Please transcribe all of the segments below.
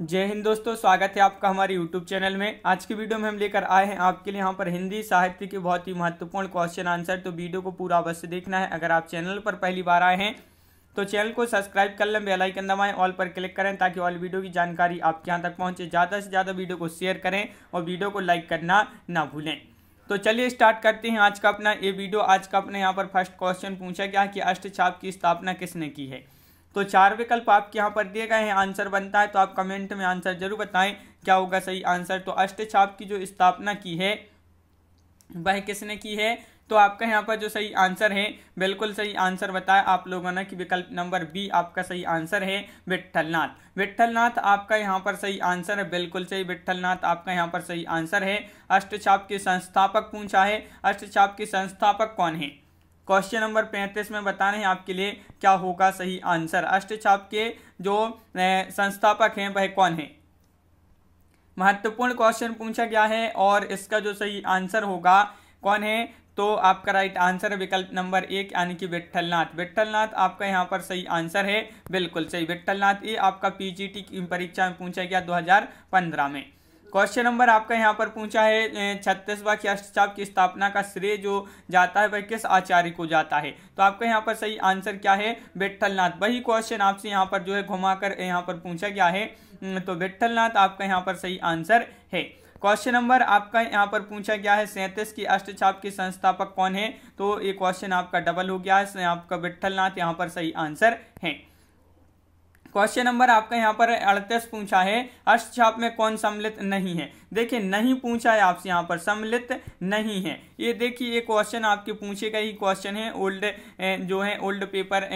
जय हिंद दोस्तों स्वागत है आपका हमारे YouTube चैनल में आज की वीडियो में हम लेकर आए हैं आपके लिए यहाँ पर हिंदी साहित्य के बहुत ही महत्वपूर्ण क्वेश्चन आंसर तो वीडियो को पूरा अवश्य देखना है अगर आप चैनल पर पहली बार आए हैं तो चैनल को सब्सक्राइब कर लें बेलाइकन दबाएं ऑल पर क्लिक करें ताकि ऑल वीडियो की जानकारी आपके यहाँ तक पहुँचे ज़्यादा से ज़्यादा वीडियो को शेयर करें और वीडियो को लाइक करना ना भूलें तो चलिए स्टार्ट करते हैं आज का अपना ये वीडियो आज का अपने यहाँ पर फर्स्ट क्वेश्चन पूछा गया कि अष्टछाप की स्थापना किसने की है तो चार विकल्प आपके यहाँ पर दिए गए हैं आंसर बनता है तो आप कमेंट में आंसर जरूर बताएं क्या होगा सही आंसर तो छाप की जो स्थापना की है वह किसने की है तो आपका यहाँ पर जो सही आंसर है बिल्कुल सही आंसर बताएं आप लोगों ने कि विकल्प नंबर बी आपका सही आंसर है विट्ठलनाथ विट्ठलनाथ आपका यहाँ पर सही आंसर है बिल्कुल सही विट्ठलनाथ आपका यहाँ पर सही आंसर है छाप के संस्थापक पूछा है छाप के संस्थापक कौन है क्वेश्चन नंबर पैंतीस में बताने हैं आपके लिए क्या होगा सही आंसर अष्टछाप के जो संस्थापक हैं वह कौन है महत्वपूर्ण क्वेश्चन पूछा गया है और इसका जो सही आंसर होगा कौन है तो आपका राइट आंसर विकल्प नंबर एक यानी कि विट्ठलनाथ विट्ठलनाथ आपका यहाँ पर सही आंसर है बिल्कुल सही विट्ठलनाथ ये आपका पीजीटी की परीक्षा में पूछा गया 2015 में क्वेश्चन नंबर आपका यहाँ पर पूछा है छत्तीसवा अष्टचाप की स्थापना का श्रेय जो जाता है वह किस आचार्य को जाता है तो आपका यहाँ पर सही आंसर क्या है बेट्ठलनाथ वही क्वेश्चन आपसे यहाँ पर जो है घुमाकर यहाँ पर पूछा गया है तो बेट्ठलनाथ आपका यहाँ पर सही आंसर है क्वेश्चन नंबर आपका यहाँ पर पूछा गया है सैंतीस की अष्टचाप के संस्थापक कौन है तो ये क्वेश्चन आपका डबल हो गया है आपका विट्ठलनाथ यहाँ पर सही आंसर है क्वेश्चन नंबर आपका यहाँ पर अड़तीस पूछा है अष्टछाप में कौन सम्मिलित नहीं है देखिए नहीं पूछा है आपसे यहाँ पर सम्मिलित नहीं है ये देखिए ये क्वेश्चन आपके पूछे का ही क्वेश्चन है ओल्ड जो है ओल्ड पेपर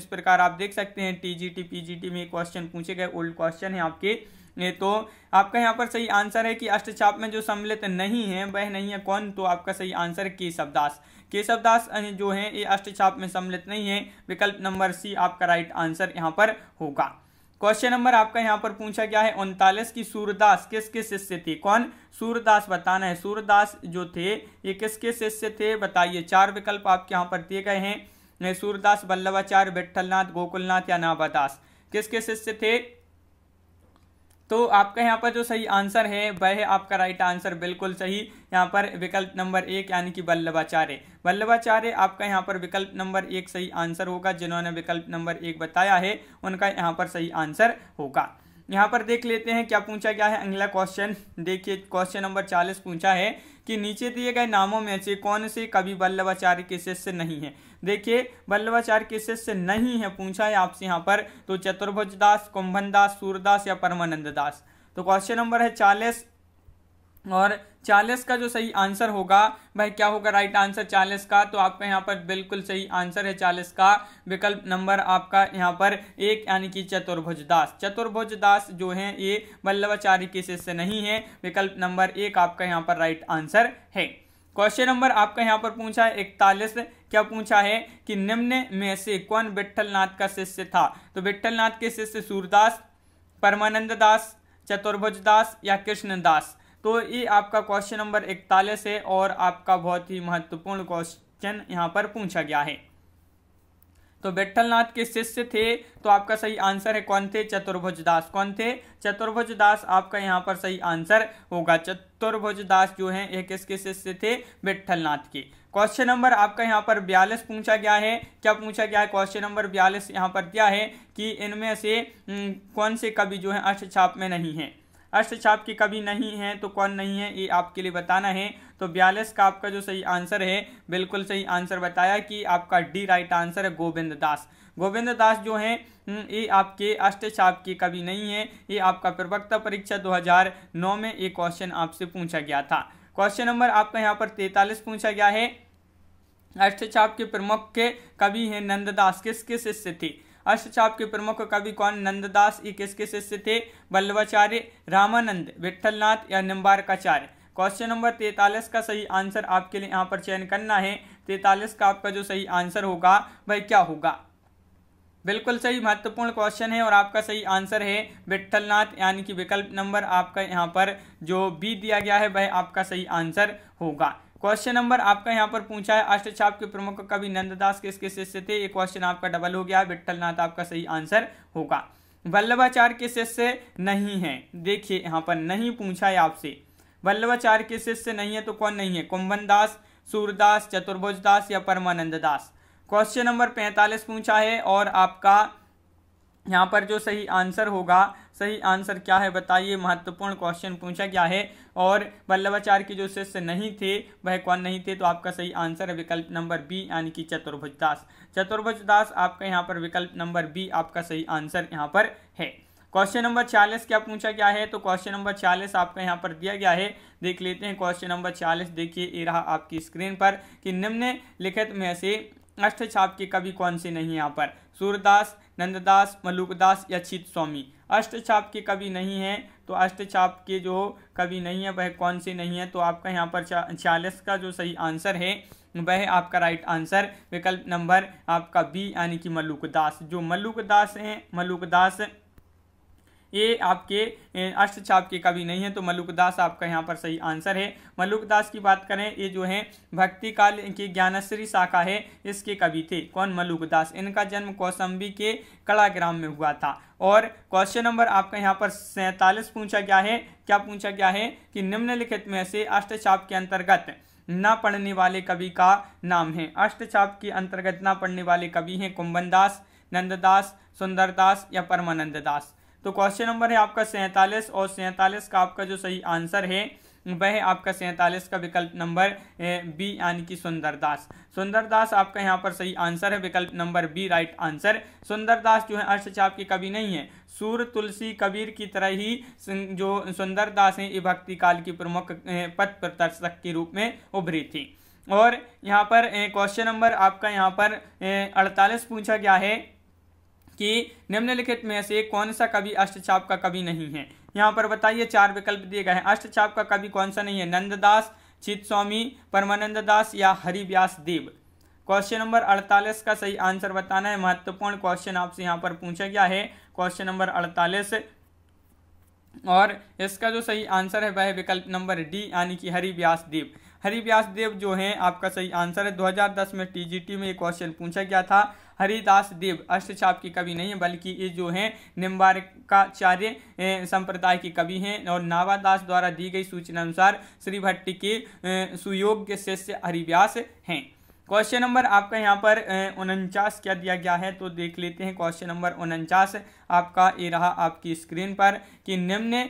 इस प्रकार आप देख सकते हैं T G T P G T में क्वेश्चन पूछे गए ओल्ड क्वेश्चन है आपके तो आपका यहाँ पर सही आंसर है कि अष्टचाप में जो सम्मिलित नहीं है वह नहीं है कौन तो आपका सही आंसर केशव दास केशव दास जो है ये अष्टचाप में सम्मिलित नहीं है विकल्प नंबर सी आपका राइट आंसर यहाँ पर होगा क्वेश्चन नंबर आपका यहाँ पर पूछा गया है उनतालीस की सूरदास किसके शिष्य थे कौन सूरदास बताना है सूरदास जो थे ये किसके शिष्य थे बताइए चार विकल्प आपके यहाँ पर दिए गए हैं सूरदास वल्लभाचार्य विठलनाथ गोकुलनाथ या नाभादास किसके शिष्य थे तो आपका यहाँ पर जो सही आंसर है वह है आपका राइट आंसर बिल्कुल सही यहाँ पर विकल्प नंबर एक यानी कि बल्लभाचार्य बल्लभाचार्य आपका यहाँ पर विकल्प नंबर एक सही आंसर होगा जिन्होंने विकल्प नंबर एक बताया है उनका यहाँ पर सही आंसर होगा यहाँ पर देख लेते हैं क्या पूछा गया है अगला क्वेश्चन देखिए क्वेश्चन नंबर चालीस पूछा है कि नीचे दिए गए नामों में से कौन से कवि वल्लभाचार्य के शिष्य नहीं है देखिए वल्लभाचार्य के शिष्य नहीं है पूछा है आपसे यहाँ पर तो चतुर्भुज दास कुंभन दास सूरदास या परमानंद दास तो क्वेश्चन नंबर है चालीस और 40 का जो सही आंसर होगा भाई क्या होगा राइट आंसर 40 का तो आपका यहाँ पर बिल्कुल सही आंसर है 40 का विकल्प नंबर आपका यहाँ पर एक यानी कि चतुर्भुज दास चतुर्भुज दास जो है ये वल्लभाचार्य के शिष्य नहीं है विकल्प नंबर एक आपका यहाँ पर राइट आंसर है क्वेश्चन नंबर आपका यहाँ पर पूछा है इकतालीस क्या पूछा है कि निम्न में से कौन नाथ का शिष्य था तो नाथ के शिष्य सूरदास परमानंद दास चतुर्भुज दास या कृष्णदास तो ये आपका क्वेश्चन नंबर इकतालीस है और आपका बहुत ही महत्वपूर्ण क्वेश्चन यहाँ पर पूछा गया है तो बैठलनाथ के शिष्य थे तो आपका सही आंसर है कौन थे चतुर्भुज दास कौन थे चतुर्भुज दास आपका यहाँ पर सही आंसर होगा चतुर्भुज दास जो है ये किसके शिष्य थे बैठलनाथ के क्वेश्चन नंबर आपका यहाँ पर बयालीस पूछा गया है क्या पूछा गया है क्वेश्चन नंबर बयालीस यहाँ पर दिया है कि इनमें से हम्म, कौन से कवि जो है अष्टछाप में नहीं है छाप के कभी नहीं है तो कौन नहीं है ये आपके लिए बताना है तो बयालीस का आपका जो सही आंसर है बिल्कुल सही आंसर बताया कि आपका डी राइट आंसर है गोविंद दास गोविंद दास जो है हम्म, ये आपके छाप के कवि नहीं है ये आपका प्रवक्ता परीक्षा 2009 में ये क्वेश्चन आपसे पूछा गया था क्वेश्चन नंबर आपका यहाँ पर तैतालीस पूछा गया है छाप के प्रमुख के कवि हैं नंददास किस शिष्य थे अष्टचाप के प्रमुख कवि कौन नंददास ये किसके शिष्य थे बल्लवाचार्य रामानंद विट्ठलनाथ या निम्बारकाचार्य क्वेश्चन नंबर तैतालीस का सही आंसर आपके लिए यहाँ पर चयन करना है तैतालीस का आपका जो सही आंसर होगा वह क्या होगा बिल्कुल सही महत्वपूर्ण क्वेश्चन है और आपका सही आंसर है विट्ठलनाथ यानी कि विकल्प नंबर आपका यहाँ पर जो बी दिया गया है वह आपका सही आंसर होगा क्वेश्चन नंबर आपका यहाँ पर पूछा है अष्टछाप के प्रमुख कवि नंददास किसके शिष्य थे ये क्वेश्चन आपका डबल हो गया है विट्ठल नाथ आपका सही आंसर होगा वल्लभाचार्य के शिष्य नहीं है देखिए यहाँ पर नहीं पूछा है आपसे वल्लभाचार्य के शिष्य नहीं है तो कौन नहीं है कुंभन दास सूरदास चतुर्भुज दास या परमानंद दास क्वेश्चन नंबर पैंतालीस पूछा है और आपका यहाँ पर जो सही आंसर होगा सही आंसर क्या है बताइए महत्वपूर्ण क्वेश्चन पूछा गया है और वल्लभाचार्य के जो शिष्य नहीं थे वह कौन नहीं थे तो आपका सही आंसर है विकल्प नंबर बी यानी कि चतुर्भुज दास चतुर्भुज दास आपका यहाँ पर विकल्प नंबर बी आपका सही आंसर यहाँ पर है क्वेश्चन नंबर छियालीस क्या पूछा गया है तो क्वेश्चन नंबर छियालीस आपका यहाँ पर दिया गया है देख लेते हैं क्वेश्चन नंबर छियालीस देखिए ये रहा आपकी स्क्रीन पर कि निम्न लिखित में से अष्टछाप के कवि कौन से नहीं यहाँ पर सूरदास नंददास मलुकदास या छित स्वामी अष्टछाप के कवि नहीं हैं तो अष्टछाप के जो कवि नहीं है वह कौन से नहीं है तो आपका यहाँ पर छियालीस का जो सही आंसर है वह आपका राइट आंसर विकल्प नंबर आपका बी यानी कि मलुकदास जो मलुकदास हैं मलुकदास ये आपके अष्टछाप के कवि नहीं है तो मलुकदास आपका यहाँ पर सही आंसर है मलुकदास की बात करें ये जो है भक्ति काल की ज्ञानश्री शाखा है इसके कवि थे कौन मलुकदास इनका जन्म कौसम्बी के कड़ा ग्राम में हुआ था और क्वेश्चन नंबर आपका यहाँ पर सैंतालीस पूछा गया है क्या पूछा गया है कि निम्नलिखित में से छाप के अंतर्गत ना पढ़ने वाले कवि का नाम है छाप के अंतर्गत ना पढ़ने वाले कवि हैं कुंभनदास दास नंददास सुंदरदास या परमानंद दास तो क्वेश्चन नंबर है आपका सैंतालीस और सैंतालीस का आपका जो सही आंसर है वह आपका सैंतालीस का विकल्प नंबर बी यानी कि सुंदरदास सुंदरदास आपका यहाँ पर सही आंसर है विकल्प number B right answer Sundardas जो है छाप के कवि नहीं है सूर तुलसी कबीर की तरह ही जो सुंदरदास हैं ये भक्ति काल की प्रमुख पथ प्रदर्शक के रूप में उभरी थी और यहाँ पर क्वेश्चन नंबर आपका यहाँ पर अड़तालीस पूछा गया है कि निम्नलिखित में से कौन सा कवि अष्टछाप का कवि नहीं है यहाँ पर बताइए चार विकल्प दिए गए हैं अष्टछाप का कवि कौन सा नहीं है नंददास चित स्वामी परमानंद दास या हरिव्यास देव क्वेश्चन नंबर 48 का सही आंसर बताना है महत्वपूर्ण क्वेश्चन आपसे यहाँ पर पूछा गया है क्वेश्चन नंबर 48 और इसका जो सही आंसर है वह विकल्प नंबर डी यानी कि हरिव्यास देव हरिव्यास देव जो है आपका सही आंसर है 2010 में टीजीटी में एक क्वेश्चन पूछा गया था हरिदास देव अष्टछाप के कवि नहीं है बल्कि ये जो हैं निम्बारकाचार्य संप्रदाय के कवि हैं और नावादास द्वारा दी गई सूचना अनुसार श्री भट्ट के सुयोग्य शिष्य हरिव्यास हैं क्वेश्चन नंबर आपका यहाँ पर उनचास क्या दिया गया है तो देख लेते हैं क्वेश्चन नंबर उनचास आपका ये रहा आपकी स्क्रीन पर कि निम्न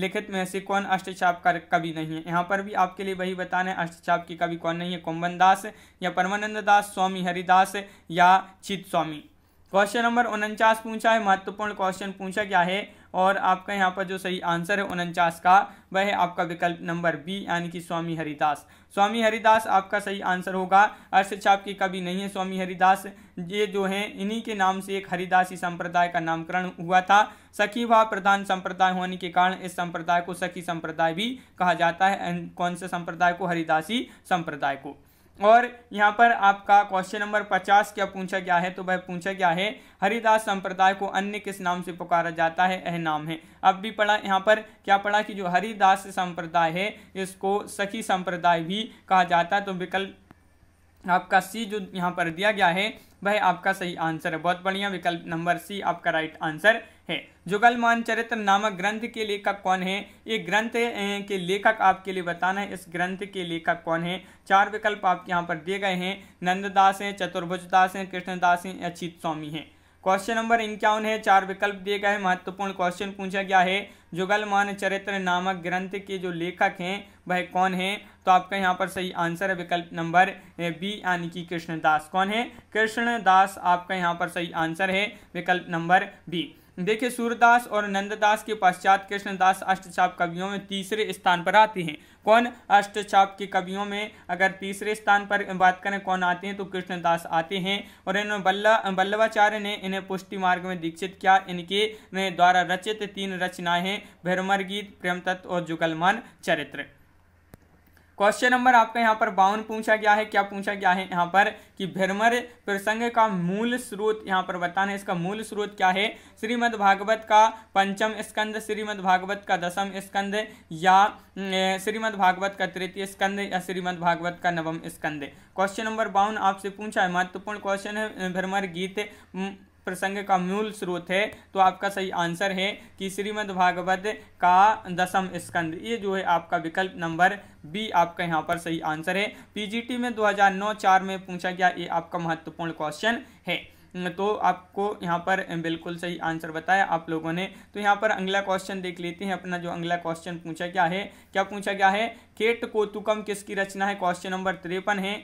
लिखित में से कौन अष्टचाप का कवि नहीं है यहाँ पर भी आपके लिए वही बताना है अष्टचाप की कवि कौन नहीं है कुंभन दास या परमानंद दास स्वामी हरिदास या चित स्वामी क्वेश्चन नंबर उनचास पूछा है महत्वपूर्ण क्वेश्चन पूछा गया है और आपका यहाँ पर जो सही आंसर है उनचास का वह है आपका विकल्प नंबर बी यानी कि स्वामी हरिदास स्वामी हरिदास आपका सही आंसर होगा अर्थछाप के कवि नहीं है स्वामी हरिदास ये जो हैं इन्हीं के नाम से एक हरिदासी संप्रदाय का नामकरण हुआ था सखी भाव प्रधान संप्रदाय होने के कारण इस संप्रदाय को सखी संप्रदाय भी कहा जाता है कौन से संप्रदाय को हरिदासी संप्रदाय को और यहाँ पर आपका क्वेश्चन नंबर पचास क्या पूछा गया है तो वह पूछा गया है हरिदास संप्रदाय को अन्य किस नाम से पुकारा जाता है यह नाम है अब भी पढ़ा यहाँ पर क्या पढ़ा कि जो हरिदास संप्रदाय है इसको सखी संप्रदाय भी कहा जाता है तो विकल्प आपका सी जो यहाँ पर दिया गया है वह आपका सही आंसर है बहुत बढ़िया विकल्प नंबर सी आपका राइट आंसर है जुगल चरित्र नामक ग्रंथ के लेखक कौन है ये ग्रंथ के लेखक आपके लिए बताना है इस ग्रंथ के लेखक कौन है चार विकल्प आपके यहाँ पर दिए गए हैं नंददास हैं चतुर्भुजदास हैं कृष्णदास हैं अचित स्वामी हैं क्वेश्चन नंबर इक्यावन है चार विकल्प दिए गए हैं महत्वपूर्ण क्वेश्चन पूछा गया है जुगल चरित्र नामक ग्रंथ के जो लेखक हैं वह कौन है तो आपका यहाँ पर सही आंसर है विकल्प नंबर बी यानी कि कृष्णदास कौन है कृष्णदास आपका यहाँ पर सही आंसर है विकल्प नंबर बी देखिए सूरदास और नंददास के पश्चात कृष्णदास अष्टचाप कवियों में तीसरे स्थान पर आते हैं कौन अष्टचाप के कवियों में अगर तीसरे स्थान पर बात करें कौन आते हैं तो कृष्णदास आते हैं और इन बल्ला बल्लवाचार्य ने इन्हें पुष्टि मार्ग में दीक्षित किया इनके में द्वारा रचित तीन रचनाएं हैं भैरमर गीत प्रेम तत्व और जुगलमान चरित्र क्वेश्चन नंबर आपका यहाँ पर बावन पूछा गया है क्या पूछा गया है यहाँ पर कि भ्रमर प्रसंग का मूल स्रोत यहाँ पर बताना है इसका मूल स्रोत क्या है श्रीमद् भागवत का पंचम स्कंद श्रीमद् भागवत का दसम स्कंद या श्रीमद् भागवत का तृतीय स्कंद या श्रीमद् भागवत का नवम स्कंद क्वेश्चन नंबर बावन आपसे पूछा है महत्वपूर्ण क्वेश्चन है भ्रमर गीत प्रसंग का मूल स्रोत है तो आपका सही आंसर है कि श्रीमद् भागवत का दसम स्कंद ये जो है आपका विकल्प नंबर बी आपका यहाँ पर सही आंसर है पीजीटी में 2009-4 में पूछा गया ये आपका महत्वपूर्ण क्वेश्चन है तो आपको यहाँ पर बिल्कुल सही आंसर बताया आप लोगों ने तो यहाँ पर अगला क्वेश्चन देख लेते हैं अपना जो अगला क्वेश्चन पूछा क्या है क्या पूछा गया है केट कोतुकम किसकी रचना है क्वेश्चन नंबर तिरपन है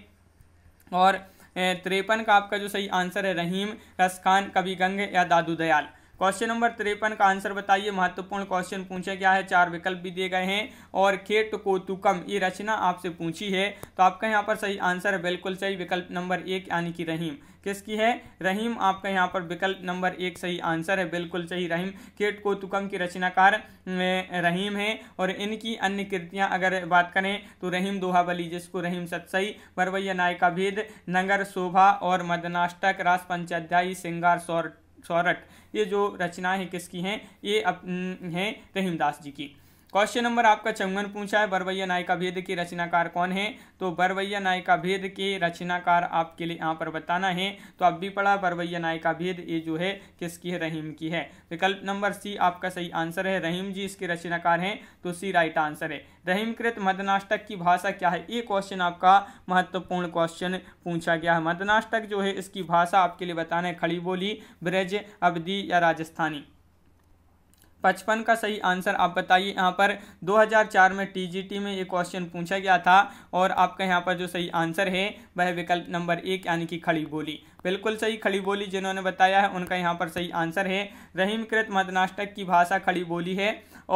और तिरपन का आपका जो सही आंसर है रहीम रसखान कभी गंग या दादू दयाल क्वेश्चन नंबर तिरपन का आंसर बताइए महत्वपूर्ण क्वेश्चन पूछा क्या है चार विकल्प भी दिए गए हैं और खेट को तुकम ये रचना आपसे पूछी है तो आपका यहाँ पर सही आंसर है बिल्कुल सही विकल्प नंबर एक यानी कि रहीम किसकी है रहीम आपका यहाँ पर विकल्प नंबर एक सही आंसर है बिल्कुल सही रहीम खेट को तुकम की रचनाकार अं, रहीम है और इनकी अन्य कृतियाँ अगर बात करें तो रहीम दोहाबली जिसको रहीम सतसई बरवैया नायका भेद नगर शोभा और मदनाष्टक रास पंचाध्यायी सिंगार सौर सौरठ ये जो रचनाएं किसकी हैं ये अप हैं रहीमदास जी की क्वेश्चन नंबर आपका चंगन पूछा है बरवैया नायिका भेद की रचनाकार कौन है तो बरवैया नायिका भेद के रचनाकार आपके लिए यहाँ पर बताना है तो अब भी पढ़ा बरवैया नायिका भेद ये जो है किसकी है रहीम की है विकल्प नंबर सी आपका सही आंसर है रहीम जी इसके रचनाकार हैं तो सी राइट आंसर है रहीमकृत मदनाष्टक की भाषा क्या है ये क्वेश्चन आपका महत्वपूर्ण क्वेश्चन पूछा गया है मदनाष्टक जो है इसकी भाषा आपके लिए बताना है खड़ी बोली ब्रज अवधि या राजस्थानी पचपन का सही आंसर आप बताइए यहाँ पर 2004 में टीजीटी में ये क्वेश्चन पूछा गया था और आपका यहाँ पर जो सही आंसर है वह विकल्प नंबर एक यानी कि खड़ी बोली बिल्कुल सही खड़ी बोली जिन्होंने बताया है उनका यहाँ पर सही आंसर है रहीमकृत मदनाष्टक की भाषा खड़ी बोली है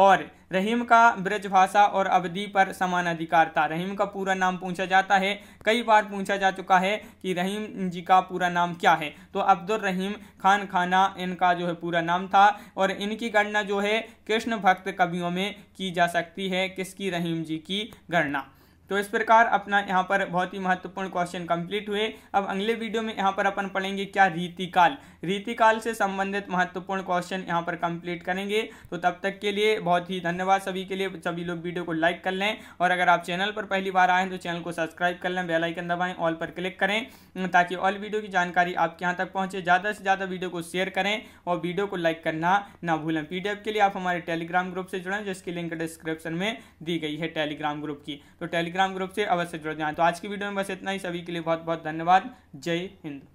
और रहीम का ब्रज भाषा और अवधि पर समान अधिकार था रहीम का पूरा नाम पूछा जाता है कई बार पूछा जा चुका है कि रहीम जी का पूरा नाम क्या है तो अब्दुल रहीम खान खाना इनका जो है पूरा नाम था और इनकी गणना जो है कृष्ण भक्त कवियों में की जा सकती है किसकी रहीम जी की गणना तो इस प्रकार अपना यहाँ पर बहुत ही महत्वपूर्ण क्वेश्चन कंप्लीट हुए अब अगले वीडियो में यहाँ पर अपन पढ़ेंगे क्या रीतिकाल रीतिकाल से संबंधित महत्वपूर्ण क्वेश्चन यहाँ पर कंप्लीट करेंगे तो तब तक के लिए बहुत ही धन्यवाद सभी के लिए सभी लोग वीडियो को लाइक कर लें और अगर आप चैनल पर पहली बार आएँ तो चैनल को सब्सक्राइब कर लें बेलाइकन दबाएँ ऑल पर क्लिक करें ताकि ऑल वीडियो की जानकारी आपके यहाँ तक पहुँचे ज़्यादा से ज़्यादा वीडियो को शेयर करें और वीडियो को लाइक करना ना भूलें पी के लिए आप हमारे टेलीग्राम ग्रुप से जुड़ें जिसकी लिंक डिस्क्रिप्शन में दी गई है टेलीग्राम ग्रुप की तो टेलीग्राम टेलीग्राम ग्रुप से अवश्य जुड़ जाएँ तो आज की वीडियो में बस इतना ही सभी के लिए बहुत बहुत धन्यवाद जय हिंद